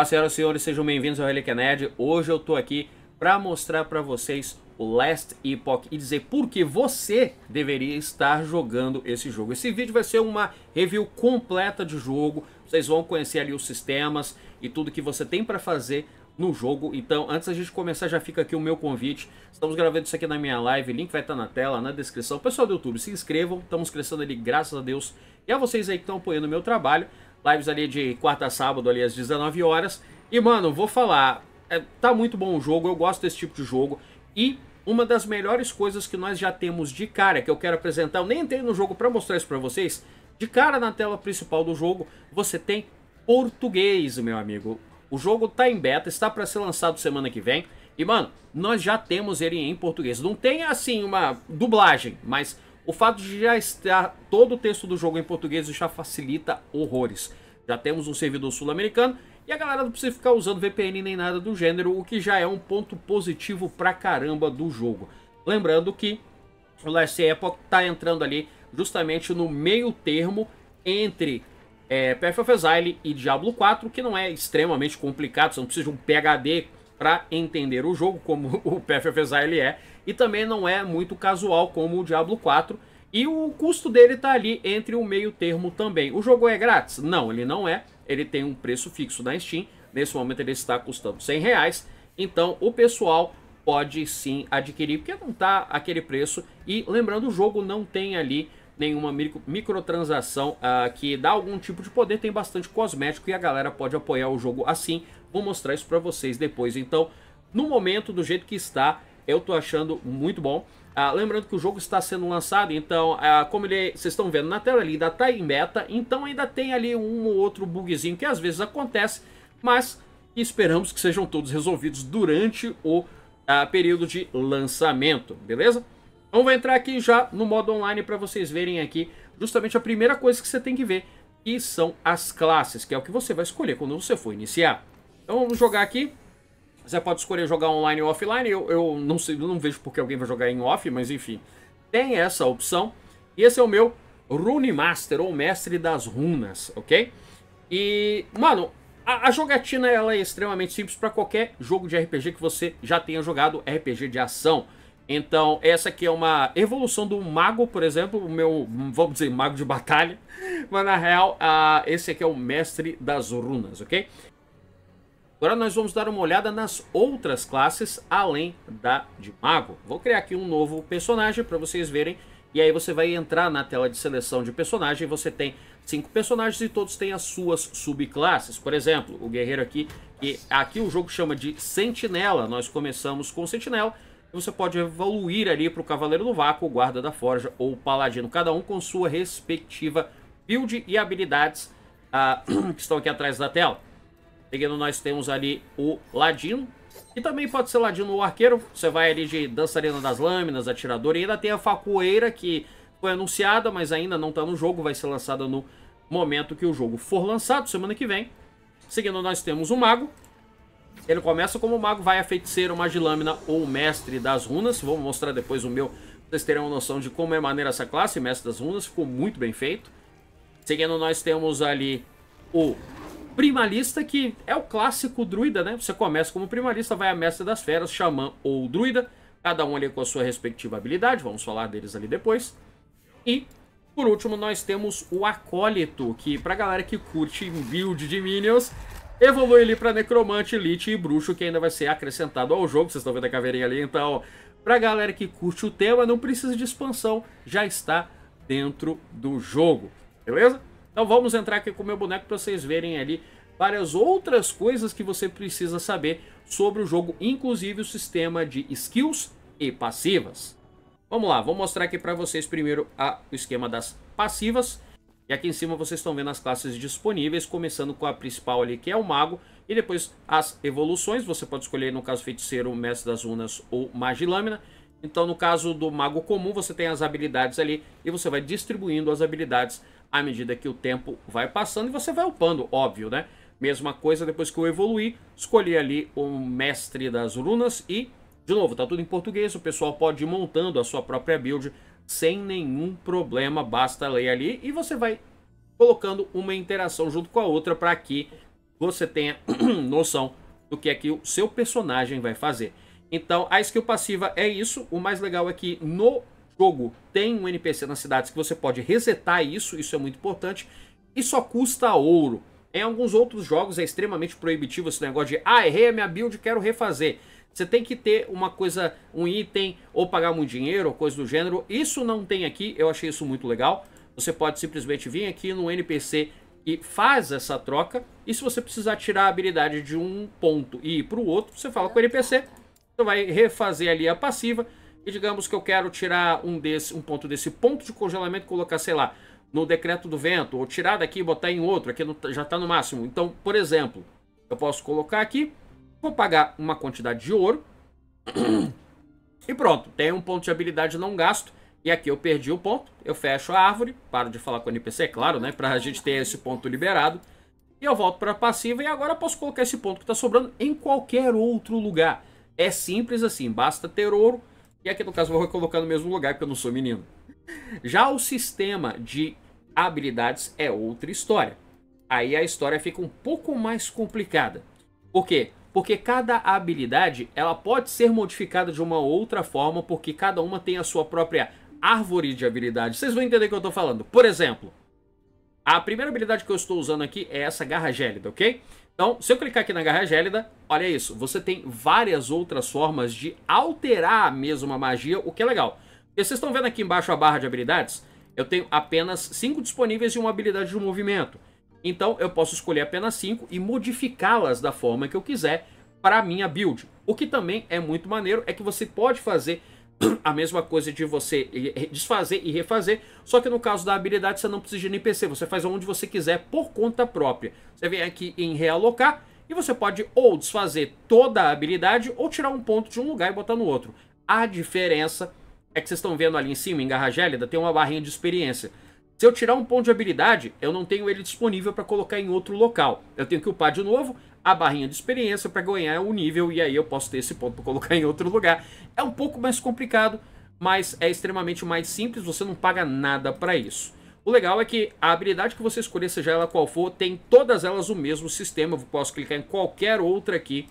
Olá, senhoras e senhores, sejam bem-vindos ao Relic Nerd. Hoje eu tô aqui para mostrar para vocês o Last Epoch e dizer por que você deveria estar jogando esse jogo. Esse vídeo vai ser uma review completa de jogo. Vocês vão conhecer ali os sistemas e tudo que você tem para fazer no jogo. Então, antes da gente começar, já fica aqui o meu convite. Estamos gravando isso aqui na minha live, o link vai estar tá na tela, na descrição. Pessoal do YouTube, se inscrevam, estamos crescendo ali, graças a Deus. E a vocês aí que estão apoiando o meu trabalho. Lives ali de quarta a sábado, ali às 19 horas. E, mano, vou falar, é, tá muito bom o jogo, eu gosto desse tipo de jogo. E uma das melhores coisas que nós já temos de cara, que eu quero apresentar, eu nem entrei no jogo para mostrar isso pra vocês. De cara na tela principal do jogo, você tem português, meu amigo. O jogo tá em beta, está para ser lançado semana que vem. E, mano, nós já temos ele em português. Não tem, assim, uma dublagem, mas o fato de já estar todo o texto do jogo em português já facilita horrores. Já temos um servidor sul-americano e a galera não precisa ficar usando VPN nem nada do gênero, o que já é um ponto positivo pra caramba do jogo. Lembrando que o Last Epoch tá entrando ali justamente no meio termo entre é, Path of Exile e Diablo 4, que não é extremamente complicado, você não precisa de um PHD para entender o jogo, como o Path of Exile é, e também não é muito casual como o Diablo 4. E o custo dele tá ali entre o meio termo também. O jogo é grátis? Não, ele não é. Ele tem um preço fixo na Steam. Nesse momento ele está custando 100 reais. Então o pessoal pode sim adquirir, porque não tá aquele preço. E lembrando, o jogo não tem ali nenhuma microtransação uh, que dá algum tipo de poder, tem bastante cosmético e a galera pode apoiar o jogo assim. Vou mostrar isso para vocês depois. Então, no momento, do jeito que está, eu tô achando muito bom. Ah, lembrando que o jogo está sendo lançado, então, ah, como é, vocês estão vendo na tela, ali, ainda está em beta, então ainda tem ali um ou outro bugzinho que às vezes acontece, mas esperamos que sejam todos resolvidos durante o ah, período de lançamento, beleza? Então vou entrar aqui já no modo online para vocês verem aqui justamente a primeira coisa que você tem que ver, que são as classes, que é o que você vai escolher quando você for iniciar. Então vamos jogar aqui. Você pode escolher jogar online ou offline. Eu, eu não, sei, não vejo porque alguém vai jogar em off, mas enfim. Tem essa opção. E esse é o meu Rune Master, ou Mestre das Runas, ok? E, mano, a, a jogatina ela é extremamente simples para qualquer jogo de RPG que você já tenha jogado, RPG de ação. Então, essa aqui é uma evolução do mago, por exemplo, o meu, vamos dizer, mago de batalha. Mas na real, uh, esse aqui é o mestre das runas, ok? Agora nós vamos dar uma olhada nas outras classes além da de mago. Vou criar aqui um novo personagem para vocês verem. E aí você vai entrar na tela de seleção de personagem você tem cinco personagens e todos têm as suas subclasses. Por exemplo, o guerreiro aqui, que aqui o jogo chama de sentinela. Nós começamos com sentinela você pode evoluir ali para o Cavaleiro do Vácuo, Guarda da Forja ou Paladino, cada um com sua respectiva build e habilidades ah, que estão aqui atrás da tela. Seguindo, nós temos ali o Ladino. E também pode ser Ladino ou Arqueiro. Você vai ali de Dançarina das Lâminas, Atirador. E ainda tem a facoeira que foi anunciada, mas ainda não está no jogo. Vai ser lançada no momento que o jogo for lançado, semana que vem. Seguindo, nós temos o Mago. Ele começa como Mago, vai a de lâmina ou Mestre das Runas. Vou mostrar depois o meu vocês terão uma noção de como é maneira essa classe, Mestre das Runas, ficou muito bem feito. Seguindo, nós temos ali o Primalista, que é o clássico druida, né? Você começa como primalista, vai a mestre das feras, xamã ou druida, cada um ali com a sua respectiva habilidade, vamos falar deles ali depois. E, por último, nós temos o acólito, que pra galera que curte build de minions, evolui ali pra necromante, elite e bruxo, que ainda vai ser acrescentado ao jogo, vocês estão vendo a caveirinha ali, então... Pra galera que curte o tema, não precisa de expansão, já está dentro do jogo, beleza? Então vamos entrar aqui com o meu boneco para vocês verem ali várias outras coisas que você precisa saber sobre o jogo, inclusive o sistema de skills e passivas. Vamos lá, vou mostrar aqui para vocês primeiro a, o esquema das passivas. E aqui em cima vocês estão vendo as classes disponíveis, começando com a principal ali, que é o Mago, e depois as evoluções, você pode escolher, no caso, Feiticeiro, Mestre das Unas ou Magilâmina. Então, no caso do Mago Comum, você tem as habilidades ali, e você vai distribuindo as habilidades à medida que o tempo vai passando e você vai upando, óbvio, né? Mesma coisa depois que eu evoluí, escolhi ali o mestre das runas e, de novo, tá tudo em português, o pessoal pode ir montando a sua própria build sem nenhum problema, basta ler ali e você vai colocando uma interação junto com a outra para que você tenha noção do que é que o seu personagem vai fazer. Então, a skill passiva é isso. O mais legal é que no jogo tem um NPC nas cidades que você pode resetar isso, isso é muito importante, e só custa ouro. Em alguns outros jogos é extremamente proibitivo esse negócio de ah, errei a minha build, quero refazer. Você tem que ter uma coisa, um item, ou pagar muito dinheiro, ou coisa do gênero. Isso não tem aqui, eu achei isso muito legal. Você pode simplesmente vir aqui no NPC e faz essa troca. E se você precisar tirar a habilidade de um ponto e ir para o outro, você fala com o NPC. você vai refazer ali a passiva e digamos que eu quero tirar um, desse, um ponto desse ponto de congelamento e colocar, sei lá, no decreto do vento, ou tirar daqui e botar em outro, aqui no, já está no máximo. Então, por exemplo, eu posso colocar aqui, vou pagar uma quantidade de ouro, e pronto, tem um ponto de habilidade não gasto, e aqui eu perdi o ponto, eu fecho a árvore, paro de falar com o NPC, é claro, né, para a gente ter esse ponto liberado, e eu volto para passiva, e agora eu posso colocar esse ponto que está sobrando em qualquer outro lugar. É simples assim, basta ter ouro, e aqui no caso eu vou colocar no mesmo lugar, porque eu não sou menino. Já o sistema de habilidades é outra história. Aí a história fica um pouco mais complicada. Por quê? Porque cada habilidade ela pode ser modificada de uma outra forma, porque cada uma tem a sua própria árvore de habilidades. Vocês vão entender o que eu estou falando. Por exemplo, a primeira habilidade que eu estou usando aqui é essa garra gélida, ok? Então, se eu clicar aqui na garra gélida, olha isso, você tem várias outras formas de alterar a mesma magia, o que é legal. E vocês estão vendo aqui embaixo a barra de habilidades? Eu tenho apenas 5 disponíveis e uma habilidade de movimento. Então, eu posso escolher apenas 5 e modificá-las da forma que eu quiser para a minha build. O que também é muito maneiro é que você pode fazer a mesma coisa de você desfazer e refazer, só que no caso da habilidade você não precisa de NPC, você faz onde você quiser por conta própria. Você vem aqui em realocar e você pode ou desfazer toda a habilidade ou tirar um ponto de um lugar e botar no outro. A diferença é que vocês estão vendo ali em cima, em Garra Gélida, tem uma barrinha de experiência. Se eu tirar um ponto de habilidade, eu não tenho ele disponível para colocar em outro local. Eu tenho que upar de novo a barrinha de experiência para ganhar o nível e aí eu posso ter esse ponto para colocar em outro lugar. É um pouco mais complicado, mas é extremamente mais simples, você não paga nada para isso. O legal é que a habilidade que você escolher, seja ela qual for, tem todas elas o mesmo sistema. Eu posso clicar em qualquer outra aqui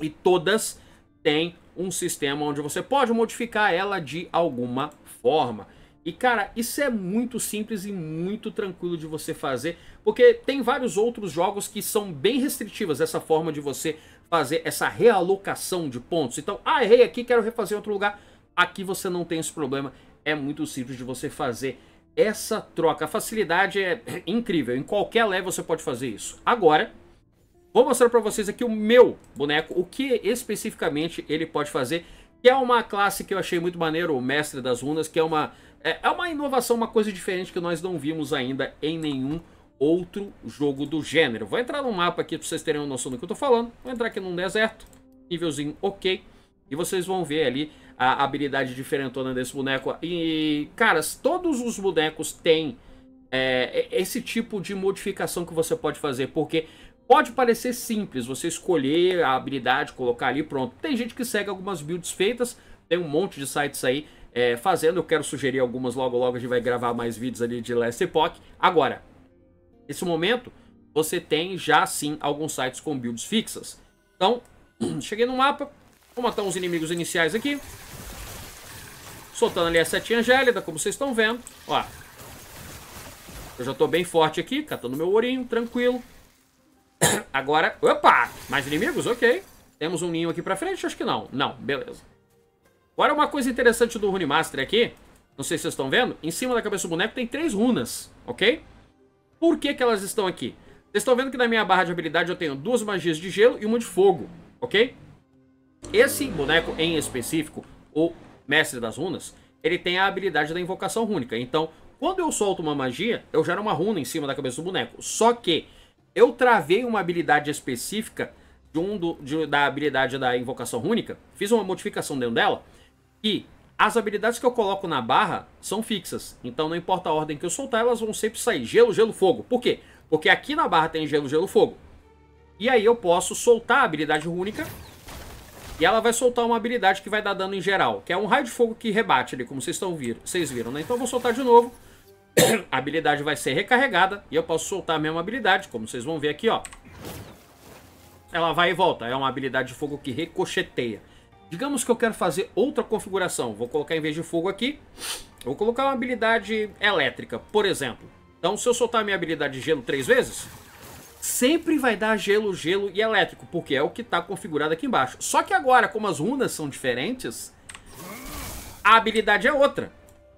e todas têm um sistema onde você pode modificar ela de alguma forma. E cara, isso é muito simples e muito tranquilo de você fazer, porque tem vários outros jogos que são bem restritivas essa forma de você fazer essa realocação de pontos. Então, ah, errei aqui, quero refazer em outro lugar. Aqui você não tem esse problema, é muito simples de você fazer essa troca. A facilidade é incrível, em qualquer level você pode fazer isso. Agora, vou mostrar para vocês aqui o meu boneco, o que especificamente ele pode fazer, que é uma classe que eu achei muito maneiro, o Mestre das Runas, que é uma é, é, uma inovação, uma coisa diferente que nós não vimos ainda em nenhum outro jogo do gênero. Vou entrar no mapa aqui para vocês terem uma noção do que eu estou falando. Vou entrar aqui num deserto, nívelzinho ok. E vocês vão ver ali a habilidade diferentona desse boneco. E, caras, todos os bonecos têm é, esse tipo de modificação que você pode fazer, porque Pode parecer simples você escolher a habilidade, colocar ali, pronto. Tem gente que segue algumas builds feitas, tem um monte de sites aí é, fazendo. Eu quero sugerir algumas logo logo, a gente vai gravar mais vídeos ali de Last Epoch. Agora, nesse momento, você tem já sim alguns sites com builds fixas. Então, cheguei no mapa, vou matar uns inimigos iniciais aqui. Soltando ali a setinha Gélida, como vocês estão vendo. Ó, eu já tô bem forte aqui, catando meu ourinho, tranquilo. Agora, opa, mais inimigos? Ok. Temos um ninho aqui pra frente? Acho que não. Não, beleza. Agora uma coisa interessante do Rune Master aqui, não sei se vocês estão vendo, em cima da cabeça do boneco tem três runas, ok? Por que que elas estão aqui? Vocês estão vendo que na minha barra de habilidade eu tenho duas magias de gelo e uma de fogo, ok? Esse boneco em específico, o Mestre das Runas, ele tem a habilidade da invocação rúnica. Então, quando eu solto uma magia, eu gero uma runa em cima da cabeça do boneco. Só que eu travei uma habilidade específica de um do, de, da habilidade da invocação rúnica, fiz uma modificação dentro dela, que as habilidades que eu coloco na barra são fixas. Então não importa a ordem que eu soltar, elas vão sempre sair gelo, gelo, fogo. Por quê? Porque aqui na barra tem gelo, gelo, fogo. E aí eu posso soltar a habilidade única e ela vai soltar uma habilidade que vai dar dano em geral, que é um raio de fogo que rebate ali, como vocês estão vir, vocês viram, né? Então eu vou soltar de novo. a habilidade vai ser recarregada e eu posso soltar a mesma habilidade, como vocês vão ver aqui, ó. Ela vai e volta, é uma habilidade de fogo que recocheteia. Digamos que eu quero fazer outra configuração. Vou colocar em vez de fogo aqui, vou colocar uma habilidade elétrica, por exemplo. Então se eu soltar minha habilidade de gelo três vezes, sempre vai dar gelo, gelo e elétrico, porque é o que está configurado aqui embaixo. Só que agora, como as runas são diferentes, a habilidade é outra.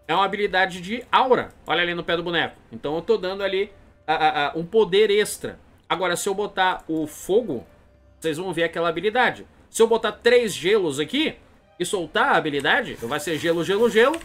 É uma habilidade de aura, olha ali no pé do boneco. Então eu estou dando ali a, a, a, um poder extra. Agora, se eu botar o fogo, vocês vão ver aquela habilidade. Se eu botar três gelos aqui e soltar a habilidade, então vai ser gelo, gelo, gelo.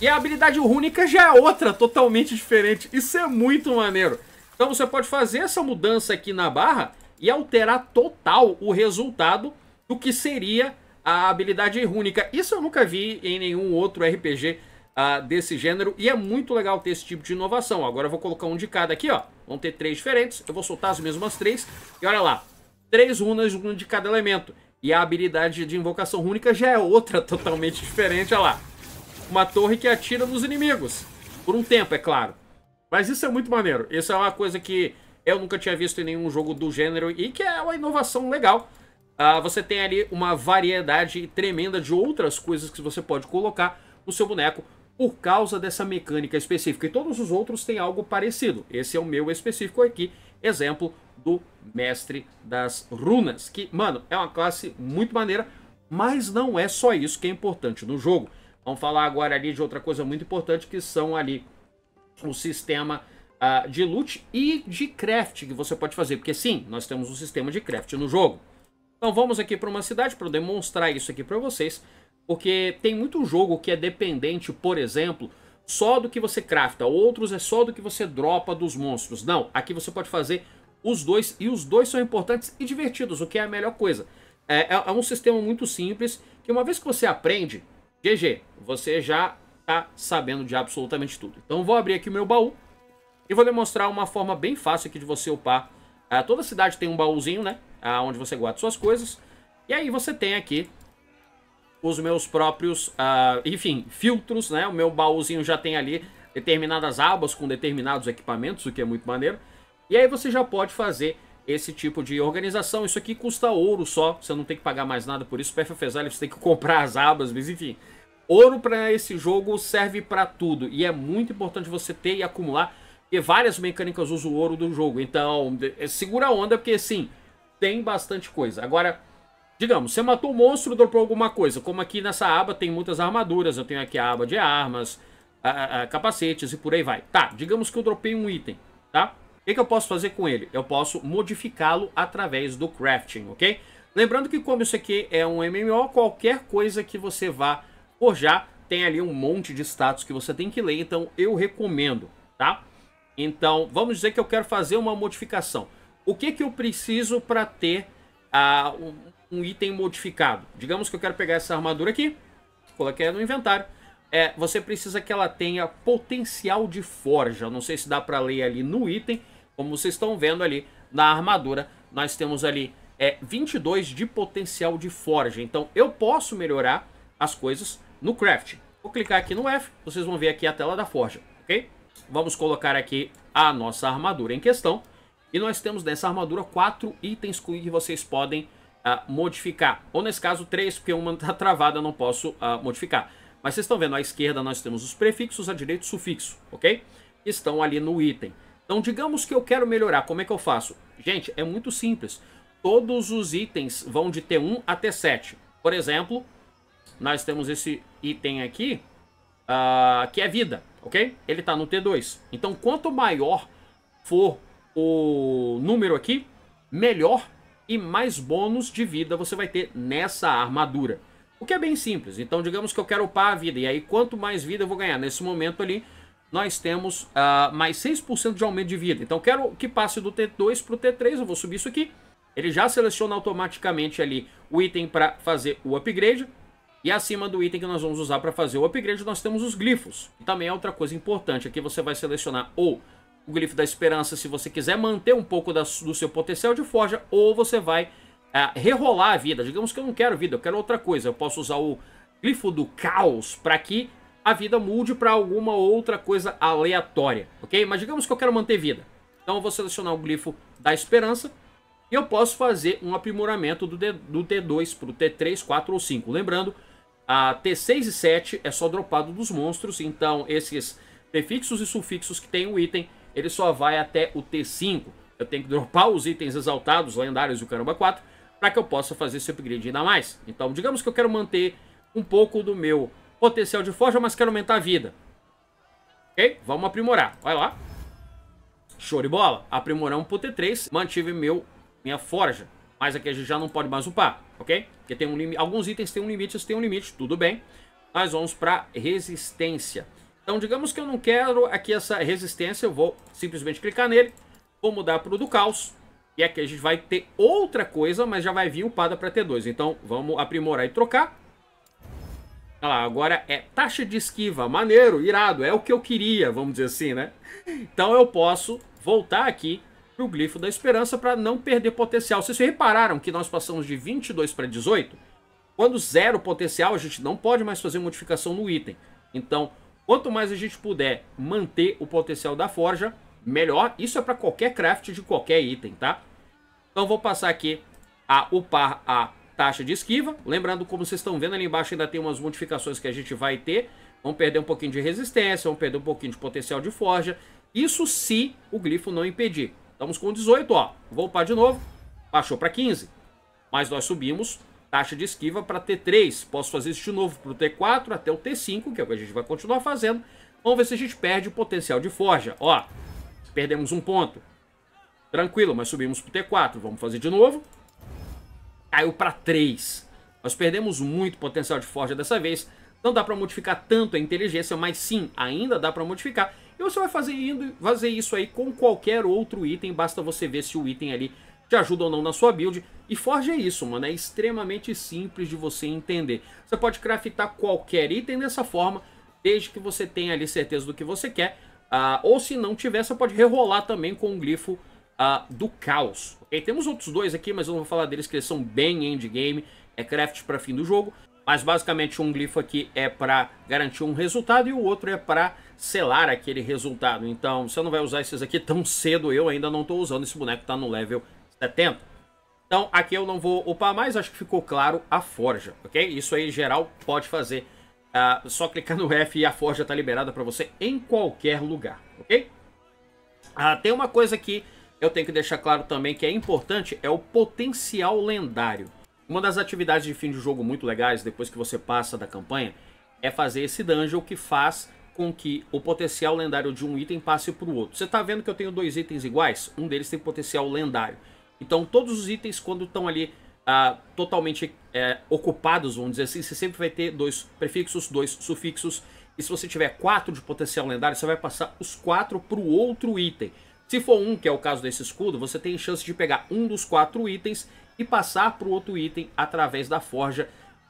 E a habilidade única já é outra, totalmente diferente. Isso é muito maneiro. Então você pode fazer essa mudança aqui na barra e alterar total o resultado do que seria a habilidade rúnica. Isso eu nunca vi em nenhum outro RPG uh, ah, desse gênero e é muito legal ter esse tipo de inovação. Agora eu vou colocar um de cada aqui, ó. Vão ter três diferentes, eu vou soltar as mesmas três e olha lá, três runas, de cada elemento. E a habilidade de invocação única já é outra totalmente diferente, olha lá. Uma torre que atira nos inimigos. Por um tempo, é claro. Mas isso é muito maneiro. Isso é uma coisa que eu nunca tinha visto em nenhum jogo do gênero e que é uma inovação legal. Uh, você tem ali uma variedade tremenda de outras coisas que você pode colocar no seu boneco por causa dessa mecânica específica. E todos os outros têm algo parecido. Esse é o meu específico aqui. Exemplo, do Mestre das Runas. Que, mano, é uma classe muito maneira, mas não é só isso que é importante no jogo. Vamos falar agora ali de outra coisa muito importante, que são ali o sistema uh, de loot e de craft que você pode fazer. Porque sim, nós temos um sistema de craft no jogo. Então vamos aqui para uma cidade para demonstrar isso aqui para vocês. Porque tem muito jogo que é dependente, por exemplo, só do que você crafta. Outros é só do que você dropa dos monstros. Não, aqui você pode fazer os dois, e os dois são importantes e divertidos, o que é a melhor coisa. É, é, é um sistema muito simples, que uma vez que você aprende, GG, você já tá sabendo de absolutamente tudo. Então vou abrir aqui o meu baú e vou demonstrar uma forma bem fácil aqui de você upar. Ah, toda cidade tem um baúzinho, né? Ah, onde você guarda suas coisas. E aí você tem aqui os meus próprios, ah, enfim, filtros, né? O meu baúzinho já tem ali determinadas abas com determinados equipamentos, o que é muito maneiro. E aí você já pode fazer esse tipo de organização. Isso aqui custa ouro só, você não tem que pagar mais nada por isso. Perfefezalho, você tem que comprar as abas, mas enfim. Ouro para esse jogo serve para tudo e é muito importante você ter e acumular, porque várias mecânicas usam o ouro do jogo. Então, é, segura a onda, porque sim, tem bastante coisa. Agora, digamos, você matou um monstro, dropou alguma coisa. Como aqui nessa aba tem muitas armaduras, eu tenho aqui a aba de armas, a, a, a, capacetes e por aí vai. Tá, digamos que eu dropei um item, tá? O que, que eu posso fazer com ele? Eu posso modificá-lo através do crafting, ok? Lembrando que como isso aqui é um MMO, qualquer coisa que você vá forjar tem ali um monte de status que você tem que ler, então eu recomendo, tá? Então, vamos dizer que eu quero fazer uma modificação. O que, que eu preciso para ter uh, um, um, item modificado? Digamos que eu quero pegar essa armadura aqui, coloquei no inventário. É, você precisa que ela tenha potencial de forja. Não sei se dá para ler ali no item, como vocês estão vendo ali na armadura, nós temos ali é, 22 de potencial de forja. Então eu posso melhorar as coisas no craft. Vou clicar aqui no F, vocês vão ver aqui a tela da forja, ok? Vamos colocar aqui a nossa armadura em questão. E nós temos nessa armadura quatro itens que vocês podem uh, modificar. Ou nesse caso três, porque uma está travada, eu não posso uh, modificar. Mas vocês estão vendo, à esquerda nós temos os prefixos, à direita o sufixo, ok? Estão ali no item. Então, digamos que eu quero melhorar, como é que eu faço? Gente, é muito simples. Todos os itens vão de T1 até 7. Por exemplo, nós temos esse item aqui, uh, que é vida, ok? Ele está no T2. Então, quanto maior for o número aqui, melhor e mais bônus de vida você vai ter nessa armadura. O que é bem simples. Então, digamos que eu quero upar a vida. E aí, quanto mais vida eu vou ganhar nesse momento ali, nós temos uh, mais 6% de aumento de vida. Então, quero que passe do T2 para o T3, eu vou subir isso aqui. Ele já seleciona automaticamente ali o item para fazer o upgrade. E acima do item que nós vamos usar para fazer o upgrade, nós temos os glifos. E também é outra coisa importante, aqui você vai selecionar ou o glifo da esperança se você quiser manter um pouco da, do seu potencial de forja, ou você vai uh, rerolar a vida. Digamos que eu não quero vida, eu quero outra coisa. Eu posso usar o glifo do caos para que a vida mude para alguma outra coisa aleatória, ok? Mas digamos que eu quero manter vida. Então eu vou selecionar o glifo da esperança e eu posso fazer um aprimoramento do, D, do T2 para o T3, 4 ou 5. Lembrando, a T6 e 7 é só dropado dos monstros, então esses prefixos e sufixos que tem o item, ele só vai até o T5. Eu tenho que dropar os itens exaltados, lendários e o caramba 4, para que eu possa fazer esse upgrade ainda mais. Então, digamos que eu quero manter um pouco do meu potencial de forja, mas quero aumentar a vida. Ok? Vamos aprimorar. Vai lá. Show de bola. Aprimoramos pro T3. Mantive meu, minha forja. Mas aqui a gente já não pode mais upar, ok? Porque tem um limite. Alguns itens têm um limite, outros têm um limite. Tudo bem. Nós vamos para resistência. Então, digamos que eu não quero aqui essa resistência. Eu vou simplesmente clicar nele. Vou mudar pro do caos. E aqui a gente vai ter outra coisa, mas já vai vir upada para T2. Então, vamos aprimorar e trocar lá, agora é taxa de esquiva, maneiro, irado, é o que eu queria, vamos dizer assim, né? Então eu posso voltar aqui pro glifo da esperança para não perder potencial. Vocês repararam que nós passamos de 22 para 18? Quando zero potencial, a gente não pode mais fazer modificação no item. Então, quanto mais a gente puder manter o potencial da forja, melhor. Isso é para qualquer craft de qualquer item, tá? Então vou passar aqui a upar a taxa de esquiva. Lembrando, como vocês estão vendo ali embaixo, ainda tem umas modificações que a gente vai ter. Vão perder um pouquinho de resistência, vão perder um pouquinho de potencial de forja. Isso se o glifo não impedir. Estamos com 18, ó. Vou upar de novo. Baixou para 15. Mas nós subimos taxa de esquiva para T3. Posso fazer isso de novo para o T4 até o T5, que é o que a gente vai continuar fazendo. Vamos ver se a gente perde o potencial de forja. Ó, perdemos um ponto. Tranquilo, mas subimos para o T4. Vamos fazer de novo caiu para 3. Nós perdemos muito potencial de forja dessa vez. Não dá para modificar tanto a inteligência, mas sim, ainda dá para modificar. E você vai fazer, indo, fazer isso aí com qualquer outro item, basta você ver se o item ali te ajuda ou não na sua build. E Forge é isso, mano, é extremamente simples de você entender. Você pode craftar qualquer item dessa forma, desde que você tenha ali certeza do que você quer. Uh, ou se não tiver, você pode rerolar também com o glifo uh, do caos, e temos outros dois aqui, mas eu não vou falar deles, que eles são bem endgame, é craft para fim do jogo. Mas basicamente um glifo aqui é para garantir um resultado e o outro é para selar aquele resultado. Então você não vai usar esses aqui tão cedo, eu ainda não estou usando, esse boneco está no level 70. Então aqui eu não vou upar mais, acho que ficou claro a forja, ok? Isso aí em geral pode fazer, uh, só clicar no F e a forja está liberada para você em qualquer lugar, ok? Uh, tem uma coisa que eu tenho que deixar claro também que é importante é o potencial lendário. Uma das atividades de fim de jogo muito legais, depois que você passa da campanha, é fazer esse dungeon que faz com que o potencial lendário de um item passe para o outro. Você está vendo que eu tenho dois itens iguais? Um deles tem potencial lendário. Então todos os itens, quando estão ali ah, totalmente é, ocupados, vamos dizer assim, você sempre vai ter dois prefixos, dois sufixos. E se você tiver quatro de potencial lendário, você vai passar os quatro para o outro item. Se for um, que é o caso desse escudo, você tem chance de pegar um dos quatro itens e passar para o outro item através da forja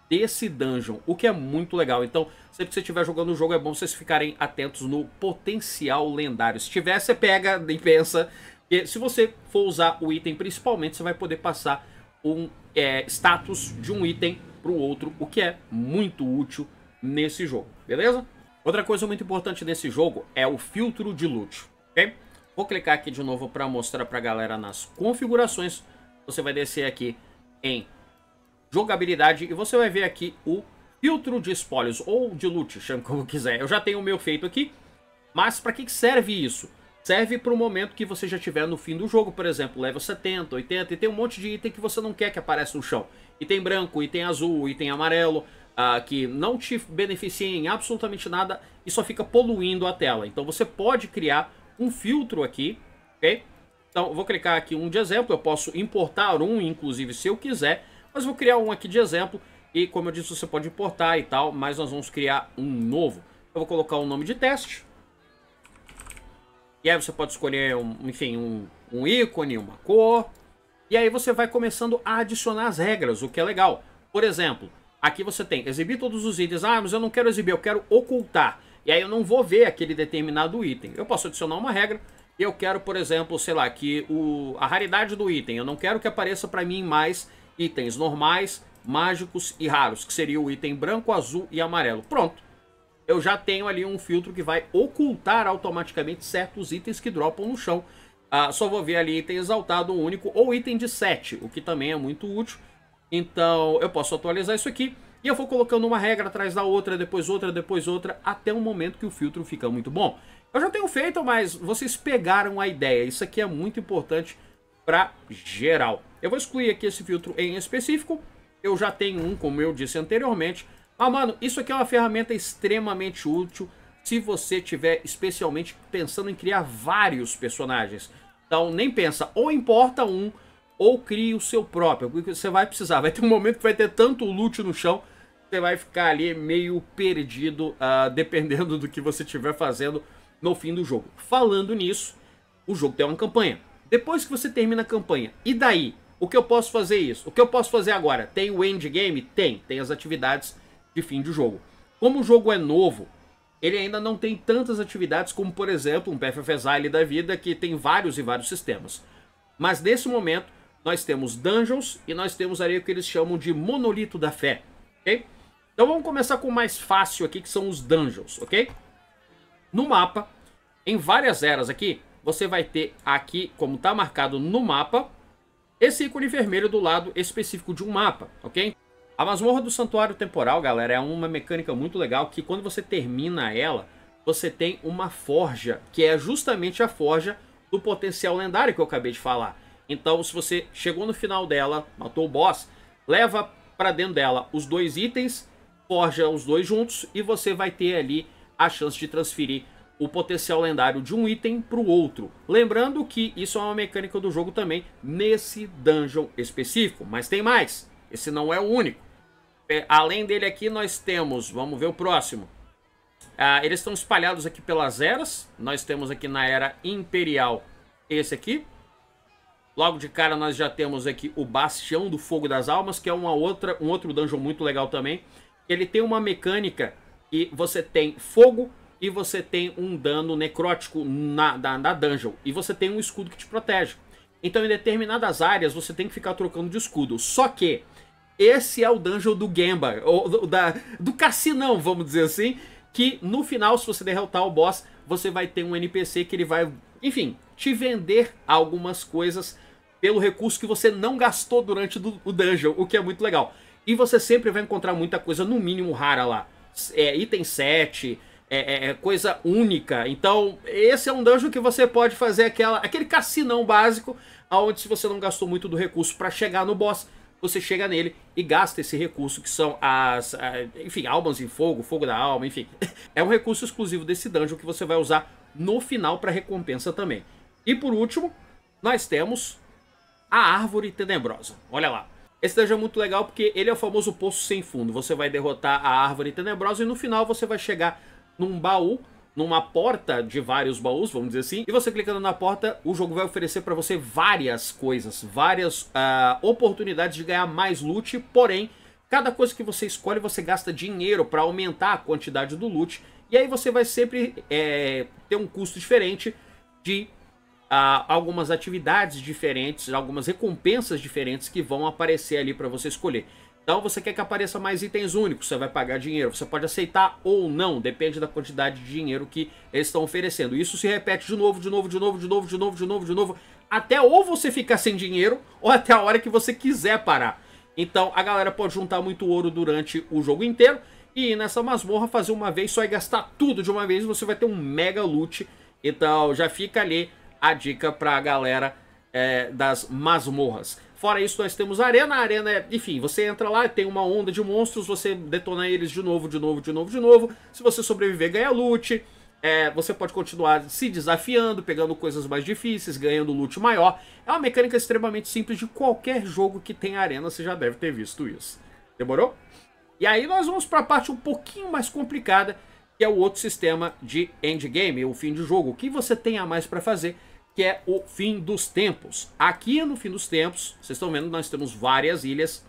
desse dungeon, o que é muito legal. Então, sempre que você estiver jogando o jogo, é bom vocês ficarem atentos no potencial lendário. Se tiver, você pega e pensa. E se você for usar o item principalmente, você vai poder passar um é, status de um item para o outro, o que é muito útil nesse jogo, beleza? Outra coisa muito importante nesse jogo é o filtro de loot, ok? Vou clicar aqui de novo para mostrar para a galera nas configurações. Você vai descer aqui em jogabilidade e você vai ver aqui o filtro de espólios ou de loot, chame como quiser. Eu já tenho o meu feito aqui, mas para que serve isso? Serve para o momento que você já tiver no fim do jogo, por exemplo, level 70, 80, e tem um monte de item que você não quer que apareça no chão. Item branco, item azul, item amarelo, uh, que não te beneficiem em absolutamente nada e só fica poluindo a tela. Então você pode criar um filtro aqui, ok? Então, vou clicar aqui um de exemplo, eu posso importar um, inclusive, se eu quiser, mas vou criar um aqui de exemplo e, como eu disse, você pode importar e tal, mas nós vamos criar um novo. Eu vou colocar o um nome de teste, e aí você pode escolher, um, enfim, um, um ícone, uma cor, e aí você vai começando a adicionar as regras, o que é legal. Por exemplo, aqui você tem exibir todos os itens, ah, mas eu não quero exibir, eu quero ocultar. E aí eu não vou ver aquele determinado item. Eu posso adicionar uma regra. Eu quero, por exemplo, sei lá, que o, a raridade do item. Eu não quero que apareça para mim mais itens normais, mágicos e raros, que seria o item branco, azul e amarelo. Pronto. Eu já tenho ali um filtro que vai ocultar automaticamente certos itens que dropam no chão. Ah, só vou ver ali item exaltado, único, ou item de 7, o que também é muito útil. Então eu posso atualizar isso aqui. E eu vou colocando uma regra atrás da outra, depois outra, depois outra, até o momento que o filtro fica muito bom. Eu já tenho feito, mas vocês pegaram a ideia. Isso aqui é muito importante para geral. Eu vou excluir aqui esse filtro em específico. Eu já tenho um, como eu disse anteriormente. Mas, ah, mano, isso aqui é uma ferramenta extremamente útil se você tiver especialmente pensando em criar vários personagens. Então, nem pensa, ou importa um, ou crie o seu próprio. você vai precisar. Vai ter um momento que vai ter tanto loot no chão você vai ficar ali meio perdido, uh, dependendo do que você estiver fazendo no fim do jogo. Falando nisso, o jogo tem uma campanha. Depois que você termina a campanha, e daí? O que eu posso fazer isso? O que eu posso fazer agora? Tem o endgame? Tem. Tem as atividades de fim de jogo. Como o jogo é novo, ele ainda não tem tantas atividades como, por exemplo, um PFFzile da vida que tem vários e vários sistemas. Mas nesse momento, nós temos dungeons e nós temos ali o que eles chamam de monolito da fé, ok? Então vamos começar com o mais fácil aqui, que são os dungeons, ok? No mapa, em várias eras aqui, você vai ter aqui, como está marcado no mapa, esse ícone vermelho do lado específico de um mapa, ok? A masmorra do Santuário Temporal, galera, é uma mecânica muito legal que quando você termina ela, você tem uma forja, que é justamente a forja do potencial lendário que eu acabei de falar. Então, se você chegou no final dela, matou o boss, leva para dentro dela os dois itens forja os dois juntos e você vai ter ali a chance de transferir o potencial lendário de um item para o outro. Lembrando que isso é uma mecânica do jogo também nesse dungeon específico, mas tem mais. Esse não é o único. É, além dele aqui nós temos, vamos ver o próximo. Ah, eles estão espalhados aqui pelas eras. Nós temos aqui na era imperial esse aqui. Logo de cara nós já temos aqui o Bastião do Fogo das Almas, que é uma outra, um outro dungeon muito legal também ele tem uma mecânica que você tem fogo e você tem um dano necrótico na, na, na dungeon. E você tem um escudo que te protege. Então, em determinadas áreas, você tem que ficar trocando de escudo. Só que esse é o dungeon do Gamba, ou do, da, do cassinão, vamos dizer assim. Que no final, se você derrotar o boss, você vai ter um NPC que ele vai, enfim, te vender algumas coisas pelo recurso que você não gastou durante do, o dungeon, o que é muito legal. E você sempre vai encontrar muita coisa, no mínimo, rara lá. É, item 7, é, é, é, coisa única. Então, esse é um dungeon que você pode fazer aquela, aquele cassinão básico, aonde se você não gastou muito do recurso para chegar no boss, você chega nele e gasta esse recurso que são as, enfim, almas em fogo, fogo da alma, enfim. É um recurso exclusivo desse dungeon que você vai usar no final para recompensa também. E por último, nós temos a Árvore Tenebrosa. Olha lá. Esse dungeon é muito legal porque ele é o famoso poço sem fundo. Você vai derrotar a árvore tenebrosa e no final você vai chegar num baú numa porta de vários baús, vamos dizer assim, e você clicando na porta, o jogo vai oferecer para você várias coisas, várias uh, oportunidades de ganhar mais loot, porém, cada coisa que você escolhe, você gasta dinheiro para aumentar a quantidade do loot, e aí você vai sempre é, ter um custo diferente de algumas atividades diferentes, algumas recompensas diferentes que vão aparecer ali para você escolher. Então você quer que apareça mais itens únicos, você vai pagar dinheiro, você pode aceitar ou não, depende da quantidade de dinheiro que eles estão oferecendo. Isso se repete de novo, de novo, de novo, de novo, de novo, de novo, de novo, até ou você ficar sem dinheiro ou até a hora que você quiser parar. Então a galera pode juntar muito ouro durante o jogo inteiro e ir nessa masmorra fazer uma vez só e gastar tudo de uma vez, você vai ter um mega loot. Então já fica ali a dica para a galera é, das masmorras. Fora isso, nós temos a arena. A arena é, enfim, você entra lá, tem uma onda de monstros, você detona eles de novo, de novo, de novo, de novo. Se você sobreviver, ganha loot. É, você pode continuar se desafiando, pegando coisas mais difíceis, ganhando loot maior. É uma mecânica extremamente simples de qualquer jogo que tem arena, você já deve ter visto isso. Demorou? E aí nós vamos para a parte um pouquinho mais complicada, que é o outro sistema de endgame, o fim de jogo. O que você tem a mais para fazer que é o fim dos tempos. Aqui no fim dos tempos, vocês estão vendo, nós temos várias ilhas.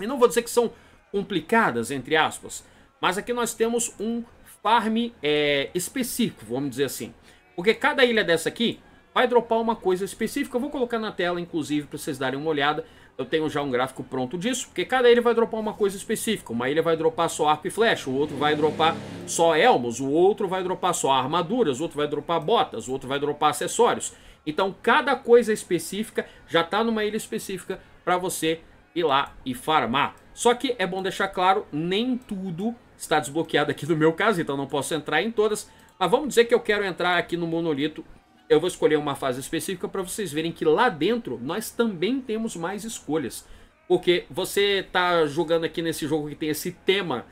E não vou dizer que são complicadas, entre aspas, mas aqui nós temos um farm é, específico, vamos dizer assim. Porque cada ilha dessa aqui vai dropar uma coisa específica. Eu vou colocar na tela, inclusive, para vocês darem uma olhada eu tenho já um gráfico pronto disso, porque cada ilha vai dropar uma coisa específica. Uma ilha vai dropar só arco e flecha, o outro vai dropar só elmos, o outro vai dropar só armaduras, o outro vai dropar botas, o outro vai dropar acessórios. Então cada coisa específica já está numa ilha específica para você ir lá e farmar. Só que é bom deixar claro, nem tudo está desbloqueado aqui no meu caso, então não posso entrar em todas. Mas vamos dizer que eu quero entrar aqui no monolito eu vou escolher uma fase específica para vocês verem que lá dentro nós também temos mais escolhas. Porque você está jogando aqui nesse jogo que tem esse tema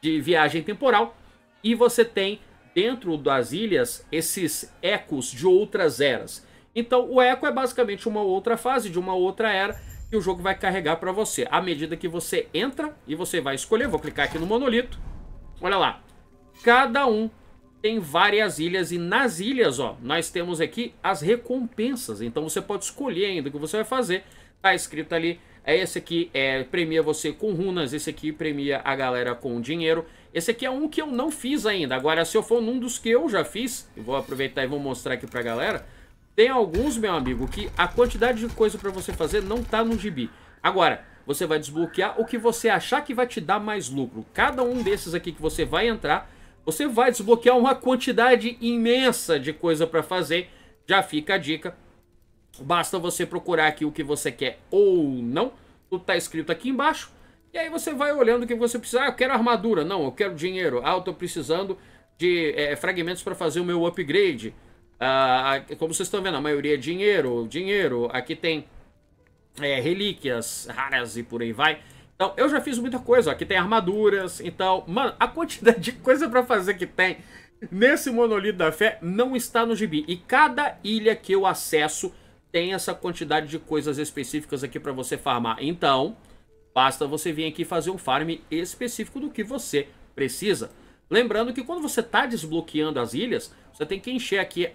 de viagem temporal e você tem dentro das ilhas esses ecos de outras eras. Então o eco é basicamente uma outra fase de uma outra era que o jogo vai carregar para você. À medida que você entra e você vai escolher, vou clicar aqui no monolito. Olha lá. Cada um tem várias ilhas e nas ilhas, ó, nós temos aqui as recompensas. Então você pode escolher ainda o que você vai fazer. Tá escrito ali, é esse aqui é premia você com runas, esse aqui premia a galera com dinheiro. Esse aqui é um que eu não fiz ainda. Agora se eu for num dos que eu já fiz, eu vou aproveitar e vou mostrar aqui pra galera. Tem alguns, meu amigo, que a quantidade de coisa para você fazer não tá no gibi. Agora, você vai desbloquear o que você achar que vai te dar mais lucro. Cada um desses aqui que você vai entrar você vai desbloquear uma quantidade imensa de coisa para fazer. Já fica a dica. Basta você procurar aqui o que você quer ou não. Tudo tá escrito aqui embaixo. E aí você vai olhando o que você precisa. Ah, eu quero armadura. Não, eu quero dinheiro. Ah, eu tô precisando de é, fragmentos para fazer o meu upgrade. Ah, como vocês estão vendo, a maioria é dinheiro, dinheiro. Aqui tem é, relíquias raras e por aí vai. Então, eu já fiz muita coisa, ó. Aqui tem armaduras, então... Mano, a quantidade de coisa pra fazer que tem nesse Monolito da Fé não está no gibi. E cada ilha que eu acesso tem essa quantidade de coisas específicas aqui pra você farmar. Então, basta você vir aqui fazer um farm específico do que você precisa. Lembrando que quando você tá desbloqueando as ilhas, você tem que encher aqui a,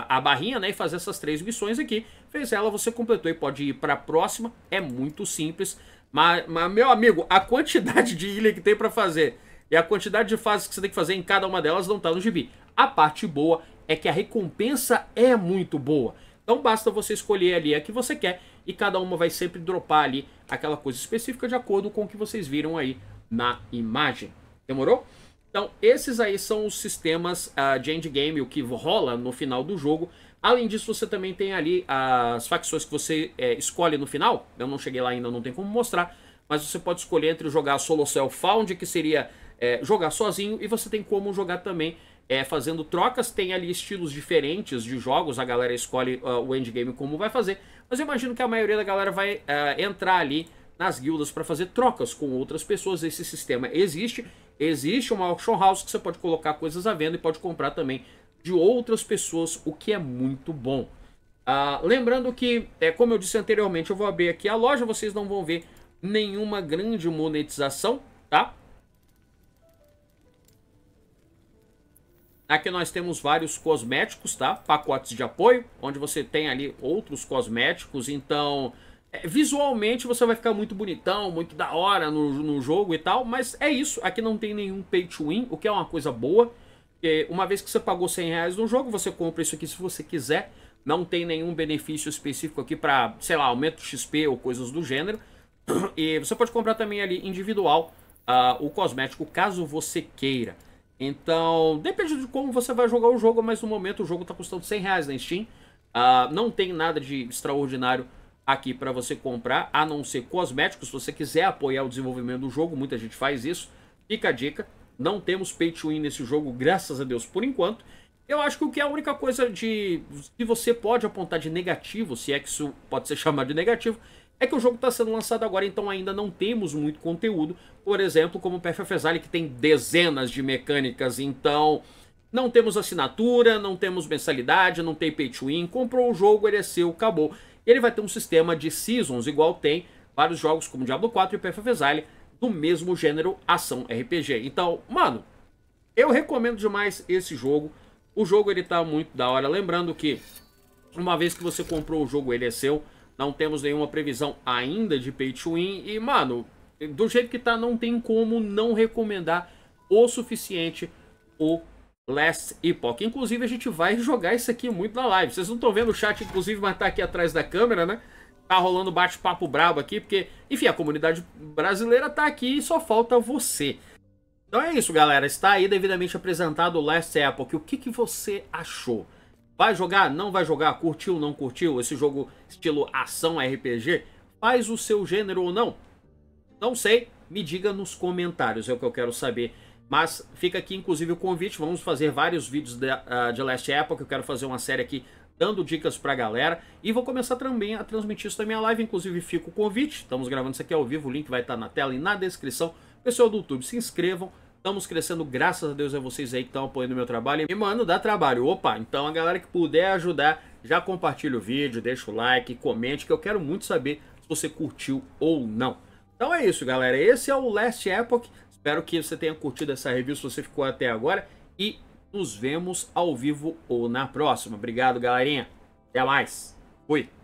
a, a barrinha né, e fazer essas três missões aqui. Fez ela, você completou e pode ir para próxima. É muito simples. Mas, mas, meu amigo, a quantidade de ilha que tem para fazer e a quantidade de fases que você tem que fazer em cada uma delas não tá no gibi. A parte boa é que a recompensa é muito boa. Então basta você escolher ali a que você quer e cada uma vai sempre dropar ali aquela coisa específica de acordo com o que vocês viram aí na imagem. Demorou? Então esses aí são os sistemas uh, de endgame, o que rola no final do jogo Além disso, você também tem ali as facções que você é, escolhe no final. Eu não cheguei lá ainda, não tem como mostrar. Mas você pode escolher entre jogar solo cell found, que seria é, jogar sozinho, e você tem como jogar também é, fazendo trocas. Tem ali estilos diferentes de jogos, a galera escolhe uh, o endgame como vai fazer. Mas eu imagino que a maioria da galera vai uh, entrar ali nas guildas para fazer trocas com outras pessoas. Esse sistema existe. Existe uma auction house que você pode colocar coisas à venda e pode comprar também de outras pessoas, o que é muito bom. Ah, lembrando que, é, como eu disse anteriormente, eu vou abrir aqui a loja, vocês não vão ver nenhuma grande monetização, tá? Aqui nós temos vários cosméticos, tá? Pacotes de apoio, onde você tem ali outros cosméticos, então... É, visualmente você vai ficar muito bonitão, muito da hora no, no jogo e tal, mas é isso. Aqui não tem nenhum pay to win, o que é uma coisa boa. Porque uma vez que você pagou 100 reais no jogo, você compra isso aqui se você quiser. Não tem nenhum benefício específico aqui para, sei lá, aumento XP ou coisas do gênero. E você pode comprar também ali individual uh, o cosmético, caso você queira. Então, depende de como você vai jogar o jogo, mas no momento o jogo está custando 100 reais na Steam. Uh, não tem nada de extraordinário aqui para você comprar, a não ser cosméticos. Se você quiser apoiar o desenvolvimento do jogo, muita gente faz isso. Fica a dica. Não temos pay to win nesse jogo, graças a Deus, por enquanto. Eu acho que o que é a única coisa de. Se você pode apontar de negativo, se é que isso pode ser chamado de negativo, é que o jogo está sendo lançado agora, então ainda não temos muito conteúdo. Por exemplo, como o PFFZali, que tem dezenas de mecânicas, então. Não temos assinatura, não temos mensalidade, não tem pay to win. Comprou o jogo, ele é seu, acabou. ele vai ter um sistema de seasons, igual tem vários jogos como Diablo 4 e PFFZali do mesmo gênero ação RPG. Então, mano, eu recomendo demais esse jogo. O jogo ele tá muito da hora. Lembrando que uma vez que você comprou o jogo, ele é seu. Não temos nenhuma previsão ainda de pay to win. E, mano, do jeito que tá, não tem como não recomendar o suficiente o Last Epoch. Inclusive, a gente vai jogar isso aqui muito na live. Vocês não estão vendo o chat, inclusive, mas tá aqui atrás da câmera, né? Tá rolando bate-papo brabo aqui, porque, enfim, a comunidade brasileira tá aqui e só falta você. Então é isso, galera. Está aí devidamente apresentado o Last Epoch. O que, que você achou? Vai jogar? Não vai jogar? Curtiu? Não curtiu? Esse jogo estilo ação RPG? Faz o seu gênero ou não? Não sei. Me diga nos comentários, é o que eu quero saber. Mas fica aqui, inclusive, o convite. Vamos fazer vários vídeos de, uh, de Last Epoch. Eu quero fazer uma série aqui dando dicas pra galera. E vou começar também a transmitir isso na minha live. Inclusive, fica o convite. Estamos gravando isso aqui ao vivo, o link vai estar tá na tela e na descrição. Pessoal do YouTube, se inscrevam. Estamos crescendo, graças a Deus, a é vocês aí que estão apoiando o meu trabalho. E, mano, dá trabalho. Opa, então a galera que puder ajudar, já compartilha o vídeo, deixa o like, comente, que eu quero muito saber se você curtiu ou não. Então é isso, galera. Esse é o Last Epoch. Espero que você tenha curtido essa review, se você ficou até agora. E nos vemos ao vivo ou na próxima. Obrigado, galerinha. Até mais. Fui.